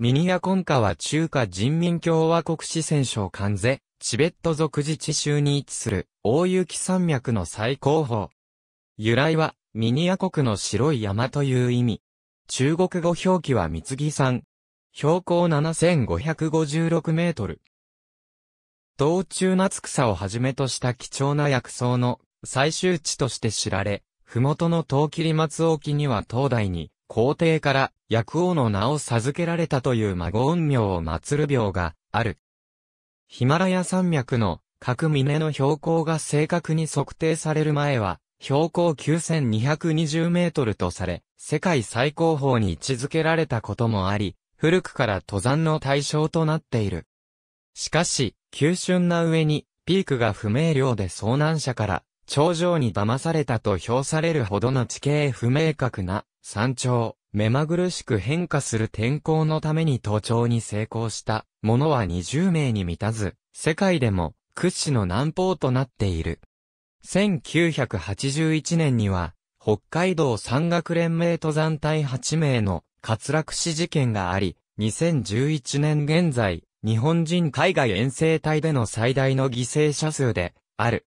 ミニヤコンカは中華人民共和国四川省関税、チベット族自治州に位置する、大雪山脈の最高峰。由来は、ミニヤ国の白い山という意味。中国語表記は三木山。標高7556メートル。道中夏草をはじめとした貴重な薬草の最終地として知られ、麓の東霧松沖には東大に皇帝から薬王の名を授けられたという孫陰名を祀る廟がある。ヒマラヤ山脈の各峰の標高が正確に測定される前は、標高9220メートルとされ、世界最高峰に位置づけられたこともあり、古くから登山の対象となっている。しかし、急峻な上に、ピークが不明瞭で遭難者から、頂上に騙されたと評されるほどの地形不明確な山頂、目まぐるしく変化する天候のために登頂に成功したものは20名に満たず、世界でも屈指の南方となっている。1981年には、北海道山岳連盟登山隊8名の滑落死事件があり、2011年現在、日本人海外遠征隊での最大の犠牲者数で、ある。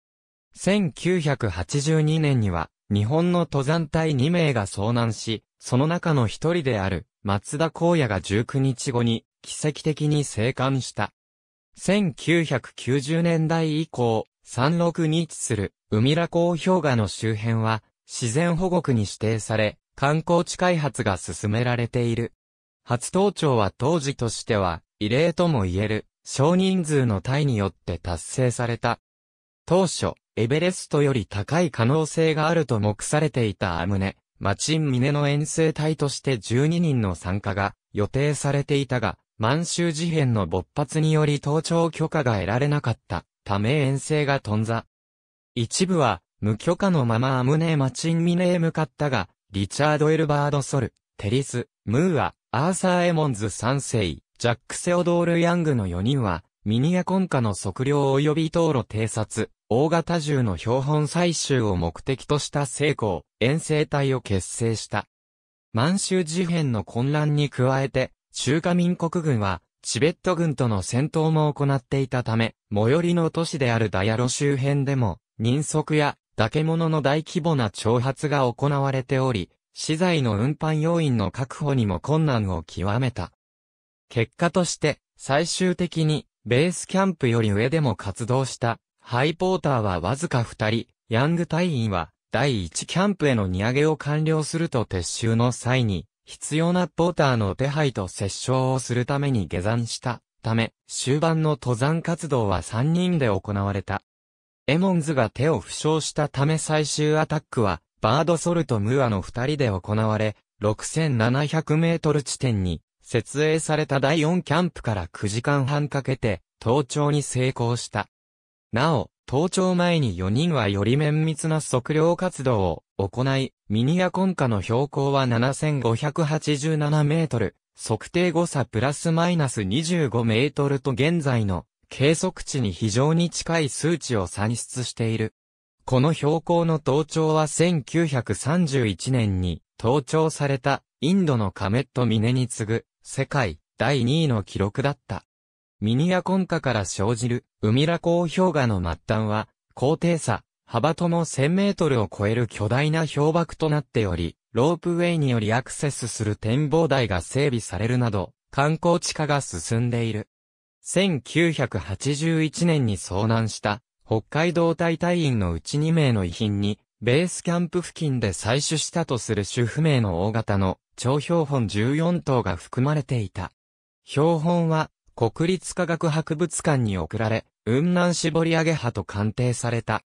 1982年には、日本の登山隊2名が遭難し、その中の一人である松田光也が19日後に奇跡的に生還した。1990年代以降、山麓に位置する海良港氷河の周辺は自然保護区に指定され、観光地開発が進められている。初登頂は当時としては異例とも言える少人数の隊によって達成された。当初、エベレストより高い可能性があると目されていたアムネ、マチン・ミネの遠征隊として12人の参加が予定されていたが、満州事変の勃発により登頂許可が得られなかったため遠征が頓挫。一部は無許可のままアムネ・マチン・ミネへ向かったが、リチャード・エルバード・ソル、テリス、ムーア、アーサー・エモンズ3世、ジャック・セオドール・ヤングの4人は、ミニアコンカの測量及び道路偵察、大型銃の標本採集を目的とした成功、遠征隊を結成した。満州事変の混乱に加えて、中華民国軍は、チベット軍との戦闘も行っていたため、最寄りの都市であるダヤロ周辺でも、人足や、化け物の大規模な挑発が行われており、資材の運搬要員の確保にも困難を極めた。結果として、最終的に、ベースキャンプより上でも活動したハイポーターはわずか二人、ヤング隊員は第一キャンプへの荷上げを完了すると撤収の際に、必要なポーターの手配と接触をするために下山したため、終盤の登山活動は3人で行われた。エモンズが手を負傷したため最終アタックは、バードソルとムーアの2人で行われ、6700メートル地点に設営された第4キャンプから9時間半かけて、登頂に成功した。なお、登頂前に4人はより綿密な測量活動を行い、ミニアコンカの標高は7587メートル、測定誤差プラスマイナス25メートルと現在の計測値に非常に近い数値を算出している。この標高の登頂は1931年に登頂されたインドのカメットミネに次ぐ世界第2位の記録だった。ミニアコンカから生じる、海良港氷河の末端は、高低差、幅とも1000メートルを超える巨大な氷瀑となっており、ロープウェイによりアクセスする展望台が整備されるなど、観光地化が進んでいる。1981年に遭難した北海道隊隊員のうち2名の遺品に、ベースキャンプ付近で採取したとする主不明の大型の超標本14頭が含まれていた。標本は国立科学博物館に送られ、雲南絞り上げ派と鑑定された。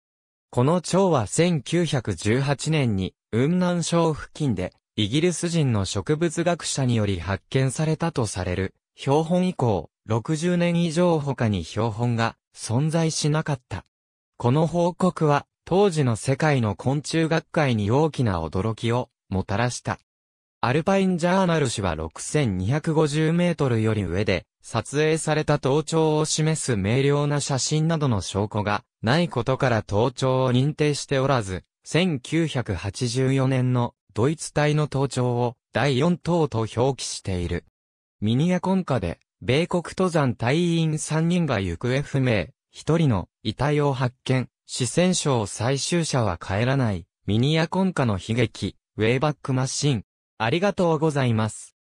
この蝶は1918年に雲南省付近でイギリス人の植物学者により発見されたとされる標本以降60年以上他に標本が存在しなかった。この報告は当時の世界の昆虫学会に大きな驚きをもたらした。アルパインジャーナル氏は6250メートルより上で撮影された盗聴を示す明瞭な写真などの証拠がないことから盗聴を認定しておらず、1984年のドイツ隊の盗聴を第4等と表記している。ミニアコンカで、米国登山隊員3人が行方不明、1人の遺体を発見、四川省最終者は帰らない、ミニアコンカの悲劇、ウェイバックマシン。ありがとうございます。